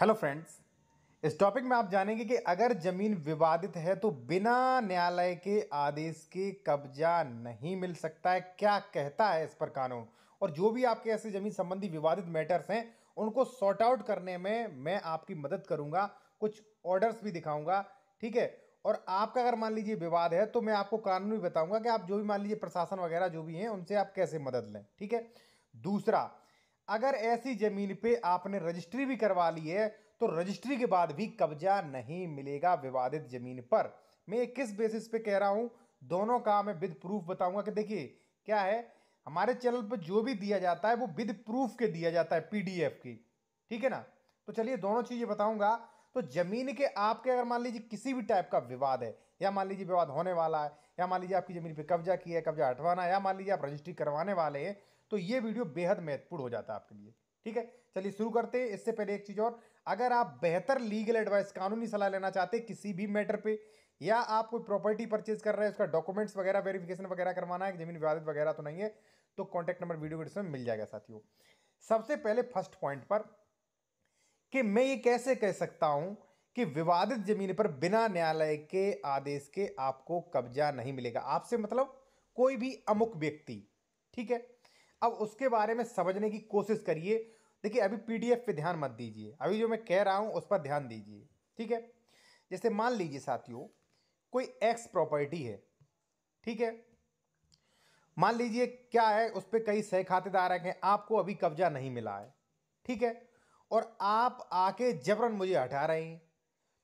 hello friends इस topic में आप जानेंगे कि अगर ज़मीन विवादित है तो बिना न्यायालय के आदेश के कब्जा नहीं मिल सकता है क्या कहता है इस पर कानून और जो भी आपके ऐसे ज़मीन संबंधी विवादित मैटर्स हैं उनको सॉर्ट आउट करने में मैं आपकी मदद करूंगा कुछ ऑर्डर्स भी दिखाऊंगा ठीक है और आपका अगर मान लीजिए विवाद है तो मैं आपको कानून भी बताऊंगा कि आप जो भी मान लीजिए प्रशासन वगैरह जो भी हैं उनसे आप कैसे मदद लें ठीक है दूसरा अगर ऐसी ज़मीन पे आपने रजिस्ट्री भी करवा ली है तो रजिस्ट्री के बाद भी कब्जा नहीं मिलेगा विवादित ज़मीन पर मैं किस बेसिस पे कह रहा हूँ दोनों का मैं विद प्रूफ बताऊंगा कि देखिए क्या है हमारे चैनल पर जो भी दिया जाता है वो विद प्रूफ के दिया जाता है पीडीएफ की ठीक है ना तो चलिए दोनों चीज़ें बताऊंगा तो ज़मीन के आपके अगर मान लीजिए किसी भी टाइप का विवाद है या मान लीजिए विवाद होने वाला है या मान लीजिए आपकी ज़मीन पर कब्जा किया है कब्जा हटवाना है या मान लीजिए आप रजिस्ट्री करवाने वाले हैं तो ये वीडियो बेहद महत्वपूर्ण हो जाता है आपके लिए ठीक है चलिए शुरू करते हैं इससे पहले एक चीज़ और अगर आप बेहतर लीगल एडवाइस कानूनी सलाह लेना चाहते हैं किसी भी मैटर पे या आप कोई प्रॉपर्टी परचेज कर रहे हैं उसका डॉक्यूमेंट्स वगैरह वेरिफिकेशन वगैरह करवाना है जमीन विवादित वगैरह तो नहीं है तो कॉन्टैक्ट नंबर वीडियो में मिल जाएगा साथियों सबसे पहले फर्स्ट पॉइंट पर कि मैं ये कैसे कह सकता हूँ कि विवादित जमीन पर बिना न्यायालय के आदेश के आपको कब्जा नहीं मिलेगा आपसे मतलब कोई भी अमुक व्यक्ति ठीक है अब उसके बारे में समझने की कोशिश करिए देखिए अभी पीडीएफ पे ध्यान मत दीजिए अभी जो मैं कह रहा हूँ उस पर ध्यान दीजिए ठीक है जैसे मान लीजिए साथियों कोई एक्स प्रॉपर्टी है ठीक है मान लीजिए क्या है उस पर कई सह खातेदार हैं आपको अभी कब्जा नहीं मिला है ठीक है और आप आके जबरन मुझे हटा रहे हैं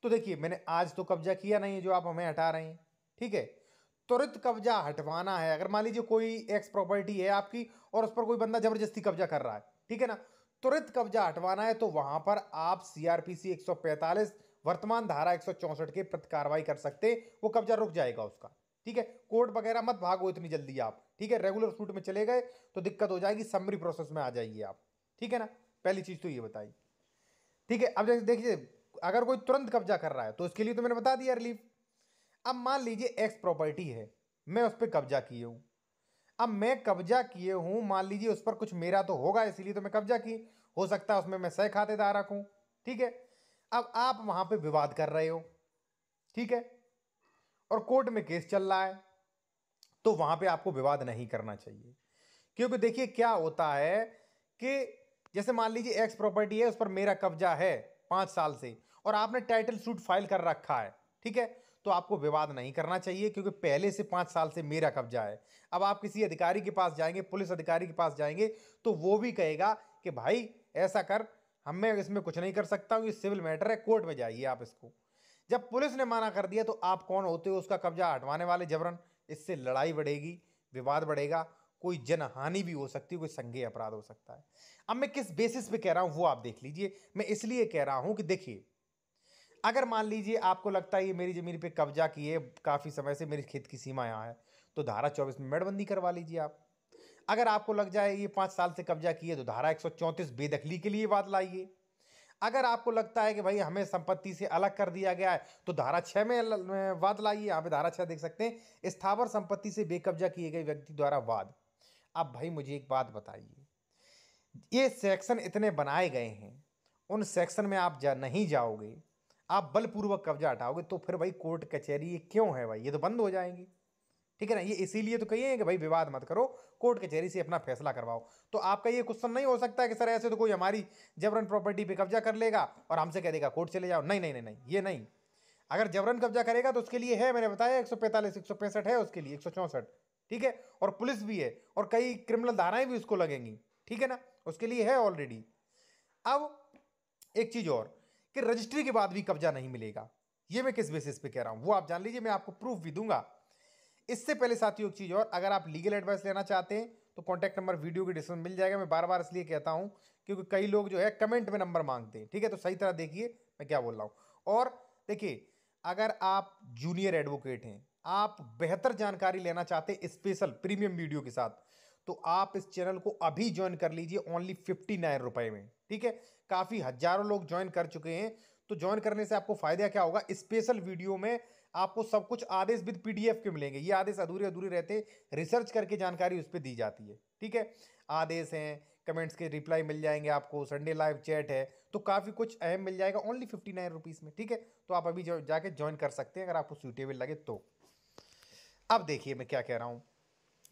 तो देखिए मैंने आज तो कब्जा किया नहीं है जो आप हमें हटा रहे हैं ठीक है त्वरित कब्जा हटवाना है अगर मान लीजिए कोई एक्स प्रॉपर्टी है आपकी और उस पर कोई बंदा जबरदस्ती कब्जा कर रहा है ठीक है ना त्वरित कब्जा हटवाना है तो वहां पर आप सीआरपीसी 145 वर्तमान धारा 164 के प्रति कार्रवाई कर सकते वो कब्जा रुक जाएगा उसका ठीक है कोर्ट वगैरह मत भागो इतनी जल्दी आप ठीक है रेगुलर सूट में चले गए तो दिक्कत हो जाएगी समरी प्रोसेस में आ जाइए आप ठीक है ना पहली चीज तो ये बताइए ठीक है अब देखिए अगर कोई तुरंत कब्जा कर रहा है तो उसके लिए तो मैंने बता दिया रिलीफ अब मान लीजिए एक्स प्रॉपर्टी है मैं उस पर कब्जा किए हूँ अब मैं कब्जा किए हूँ मान लीजिए उस पर कुछ मेरा तो होगा इसीलिए तो मैं कब्जा की हो सकता है उसमें मैं सह खातेदार रखूँ ठीक है अब आप वहाँ पर विवाद कर रहे हो ठीक है और कोर्ट में केस चल रहा है तो वहाँ पे आपको विवाद नहीं करना चाहिए क्योंकि देखिए क्या होता है कि जैसे मान लीजिए एक्स प्रॉपर्टी है उस पर मेरा कब्जा है पाँच साल से और आपने टाइटल सूट फाइल कर रखा है ठीक है तो आपको विवाद नहीं करना चाहिए क्योंकि पहले से पाँच साल से मेरा कब्जा है अब आप किसी अधिकारी के पास जाएंगे पुलिस अधिकारी के पास जाएंगे तो वो भी कहेगा कि भाई ऐसा कर हम मैं इसमें कुछ नहीं कर सकता हूँ ये सिविल मैटर है कोर्ट में जाइए आप इसको जब पुलिस ने माना कर दिया तो आप कौन होते हो उसका कब्जा हटवाने वाले जबरन इससे लड़ाई बढ़ेगी विवाद बढ़ेगा कोई जनहानि भी हो सकती है कोई संज्ञेय अपराध हो सकता है अब मैं किस बेसिस पे कह रहा हूँ वो आप देख लीजिए मैं इसलिए कह रहा हूँ कि देखिए अगर मान लीजिए आपको लगता है ये मेरी ज़मीन पे कब्जा किए काफ़ी समय से मेरी खेत की सीमा यहाँ है तो धारा चौबीस में मेड़बंदी करवा लीजिए आप अगर आपको लग जाए ये पाँच साल से कब्जा किए तो धारा एक बेदखली के लिए बात लाइए अगर आपको लगता है कि भाई हमें संपत्ति से अलग कर दिया गया है तो धारा छः में वाद लाइए आप धारा छः देख सकते हैं स्थावर संपत्ति से बेकब्जा किए गए व्यक्ति द्वारा वाद अब भाई मुझे एक बात बताइए ये सेक्शन इतने बनाए गए हैं उन सेक्शन में आप जा नहीं जाओगे आप बलपूर्वक कब्जा हटाओगे तो फिर भाई कोर्ट कचहरी ये क्यों है भाई ये तो बंद हो जाएंगी ठीक है ना ये इसीलिए तो कहिए कि भाई विवाद मत करो कोर्ट कचहरी से अपना फैसला करवाओ तो आपका ये क्वेश्चन नहीं हो सकता है कि सर ऐसे तो कोई हमारी जबरन प्रॉपर्टी पे कब्जा कर लेगा और हमसे कह देगा कोर्ट चले जाओ नहीं नहीं नहीं नहीं ये नहीं अगर जबरन कब्जा करेगा तो उसके लिए है मैंने बताया एक सौ पैंतालीस एक सौ पैंसठ है उसके लिए एक सौ चौंसठ ठीक है और पुलिस भी है और कई क्रिमिनल धाराएं भी उसको लगेंगी ठीक है ना उसके लिए है ऑलरेडी अब एक चीज़ और कि रजिस्ट्री के बाद भी कब्जा नहीं मिलेगा ये मैं किस बेसिस पे कह रहा हूँ वो आप जान लीजिए मैं आपको प्रूफ भी दूंगा इससे पहले साथियों एक चीज़ और अगर आप लीगल एडवाइस लेना चाहते हैं तो कॉन्टैक्ट नंबर वीडियो के डिस्क्रिप्शन मिल जाएगा मैं बार बार इसलिए कहता हूँ क्योंकि कई लोग जो है कमेंट में नंबर मांगते हैं ठीक है तो सही तरह देखिए मैं क्या बोल रहा हूँ और देखिए अगर आप जूनियर एडवोकेट हैं आप बेहतर जानकारी लेना चाहते हैं स्पेशल प्रीमियम वीडियो के साथ तो आप इस चैनल को अभी ज्वाइन कर लीजिए ओनली फिफ्टी नाइन रुपए में ठीक है काफ़ी हज़ारों लोग ज्वाइन कर चुके हैं तो ज्वाइन करने से आपको फ़ायदा क्या होगा स्पेशल वीडियो में आपको सब कुछ आदेश विद पीडीएफ के मिलेंगे ये आदेश अधूरे अधूरे रहते हैं रिसर्च करके जानकारी उस पर दी जाती है ठीक है आदेश हैं कमेंट्स के रिप्लाई मिल जाएंगे आपको संडे लाइव चैट है तो काफ़ी कुछ अहम मिल जाएगा ओनली फिफ्टी नाइन रुपीज़ में ठीक है तो आप अभी जाके ज्वाइन कर सकते हैं अगर आपको सूटेबल लगे तो अब देखिए मैं क्या कह रहा हूँ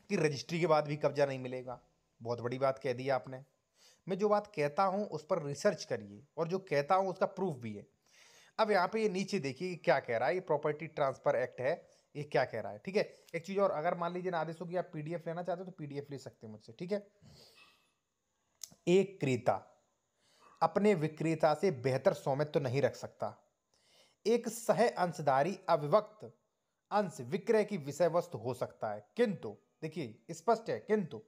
कि रजिस्ट्री के बाद भी कब्जा नहीं मिलेगा बहुत बड़ी बात कह दी आपने मैं जो बात कहता हूँ उस पर रिसर्च करिए और जो कहता हूँ उसका प्रूफ भी है अब यहाँ पे ये नीचे देखिए क्या कह रहा है ये प्रॉपर्टी ट्रांसफर एक्ट है ये क्या कह रहा है ठीक है एक चीज़ और अगर मान लीजिए आदेशों की आप पीडीएफ लेना चाहते हो तो पीडीएफ ले सकते हैं मुझसे ठीक है एक क्रेता अपने विक्रेता से बेहतर स्वामित्व तो नहीं रख सकता एक सह अंशधारी अविवक्त अंश विक्रय की विषय वस्तु हो सकता है किंतु देखिए स्पष्ट है किंतु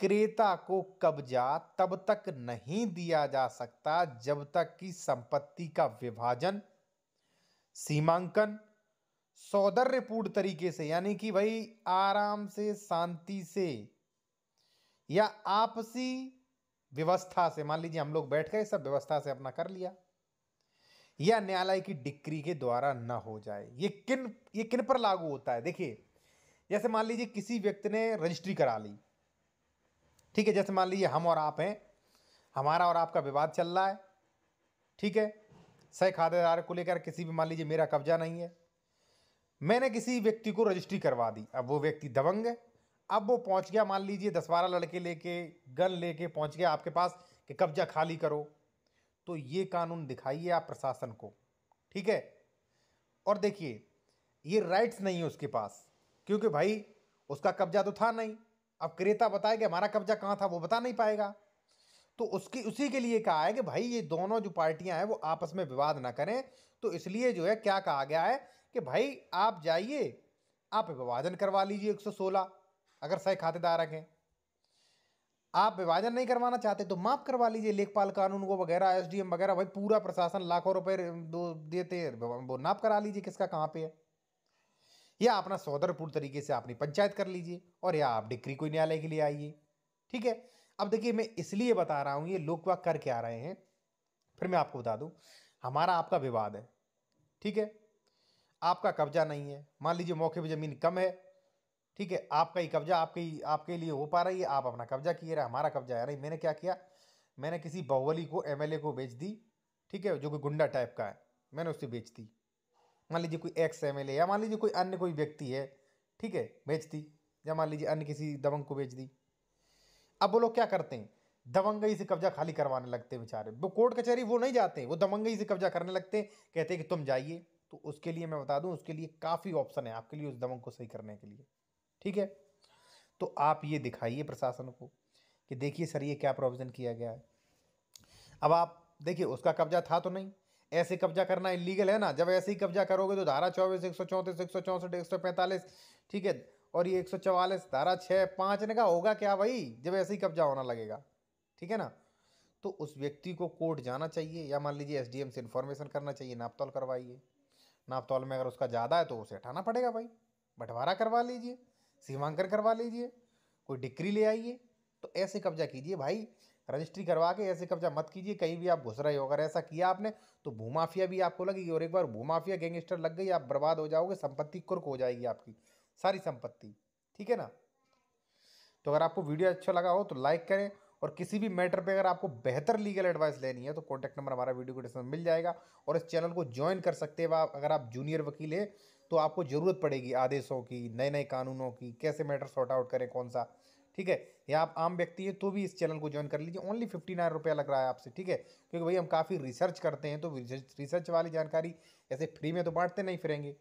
क्रेता को कब्जा तब तक नहीं दिया जा सकता जब तक कि संपत्ति का विभाजन सीमांकन सौदर्यपूर्ण तरीके से यानी कि भाई आराम से शांति से या आपसी व्यवस्था से मान लीजिए हम लोग बैठ गए सब व्यवस्था से अपना कर लिया या न्यायालय की डिक्री के द्वारा न हो जाए ये किन ये किन पर लागू होता है देखिए जैसे मान लीजिए किसी व्यक्ति ने रजिस्ट्री करा ली ठीक है जैसे मान लीजिए हम और आप हैं हमारा और आपका विवाद चल रहा है ठीक है सह खातेदार को लेकर किसी भी मान लीजिए मेरा कब्जा नहीं है मैंने किसी व्यक्ति को रजिस्ट्री करवा दी अब वो व्यक्ति दबंग है अब वो पहुंच गया मान लीजिए दस बारह लड़के लेके गन लेके पहुंच गया आपके पास कि कब्जा खाली करो तो ये कानून दिखाइए आप प्रशासन को ठीक है और देखिए ये राइट्स नहीं है उसके पास क्योंकि भाई उसका कब्जा तो था नहीं अब क्रेता बताए कि हमारा कब्जा कहाँ था वो बता नहीं पाएगा तो उसकी उसी के लिए कहा है कि भाई ये दोनों जो पार्टियां हैं वो आपस में विवाद ना करें तो इसलिए जो है क्या कहा गया है कि भाई आप जाइए आप विभाजन करवा लीजिए 116 अगर सही खातेदार रखें आप विभाजन नहीं करवाना चाहते तो माफ़ करवा लीजिए लेखपाल कानून को वगैरह एसडीएम वगैरह भाई पूरा प्रशासन लाखों रुपए देते वो नाप करा लीजिए किसका कहाँ पे है या अपना सौदरपूर्ण तरीके से अपनी पंचायत कर लीजिए और या आप डिक्री कोई न्यायालय के लिए आइए ठीक है अब देखिए मैं इसलिए बता रहा हूँ ये लोकवा करके आ रहे हैं फिर मैं आपको बता दूँ हमारा आपका विवाद है ठीक है आपका कब्जा नहीं है मान लीजिए मौके पर ज़मीन कम है ठीक है आपका ही कब्जा आपके ही आपके लिए हो पा रही है आप अपना कब्जा किए रहे हमारा कब्जा है नहीं मैंने क्या किया मैंने किसी बहुवली को एमएलए को बेच दी ठीक है जो कि गुंडा टाइप का है मैंने उससे बेच दी मान लीजिए कोई एक्स एम या मान लीजिए कोई अन्य कोई व्यक्ति है ठीक है भेज दी या मान लीजिए अन्य किसी दबंग को भेज दी अब वो लोग क्या करते हैं दबंगई से कब्जा खाली करवाने लगते हैं बेचारे वो कोर्ट कचहरी वो नहीं जाते वो दबंगई से कब्जा करने लगते हैं कहते हैं कि तुम जाइए तो उसके लिए मैं बता दूं उसके लिए काफ़ी ऑप्शन है आपके लिए उस दबंग को सही करने के लिए ठीक है तो आप ये दिखाइए प्रशासन को कि देखिए सर ये क्या प्रोविज़न किया गया है अब आप देखिए उसका कब्जा था तो नहीं ऐसे कब्जा करना इलीगल है ना जब ऐसे ही कब्जा करोगे तो धारा चौबीस एक सौ चौंतीस एक सौ चौंसठ एक सौ पैंतालीस ठीक है और ये एक सौ धारा छः पाँच ने कहा होगा क्या भाई जब ऐसे ही कब्जा होना लगेगा ठीक है ना तो उस व्यक्ति को कोर्ट जाना चाहिए या मान लीजिए एसडीएम से इन्फॉर्मेशन करना चाहिए नापतौल करवाइए नापतौल में अगर उसका ज़्यादा है तो उसे हटाना पड़ेगा भाई बंटवारा करवा लीजिए सीमांकन करवा लीजिए कोई डिक्री ले आइए तो ऐसे कब्जा कीजिए भाई रजिस्ट्री करवा के ऐसे कब्जा मत कीजिए कहीं भी आप घुस रहे हो अगर ऐसा किया आपने तो भूमाफिया भी आपको लगेगी और एक बार भूमाफिया गैंगस्टर लग गई आप बर्बाद हो जाओगे संपत्ति कुर्क हो जाएगी आपकी सारी संपत्ति ठीक है ना तो अगर आपको वीडियो अच्छा लगा हो तो लाइक करें और किसी भी मैटर पे अगर आपको बेहतर लीगल एडवाइस लेनी है तो कॉन्टैक्ट नंबर हमारा वीडियो को डिस्क्रिप्शन मिल जाएगा और इस चैनल को ज्वाइन कर सकते हैं आप अगर आप जूनियर वकील हैं तो आपको ज़रूरत पड़ेगी आदेशों की नए नए कानूनों की कैसे मैटर सॉर्ट आउट करें कौन सा ठीक है या आप आम व्यक्ति हैं तो भी इस चैनल को ज्वाइन कर लीजिए ओनली फिफ्टी नाइन रुपया लग रहा है आपसे ठीक है क्योंकि भाई हम काफ़ी रिसर्च करते हैं तो रिसर्च वाली जानकारी ऐसे फ्री में तो बांटते नहीं फिरेंगे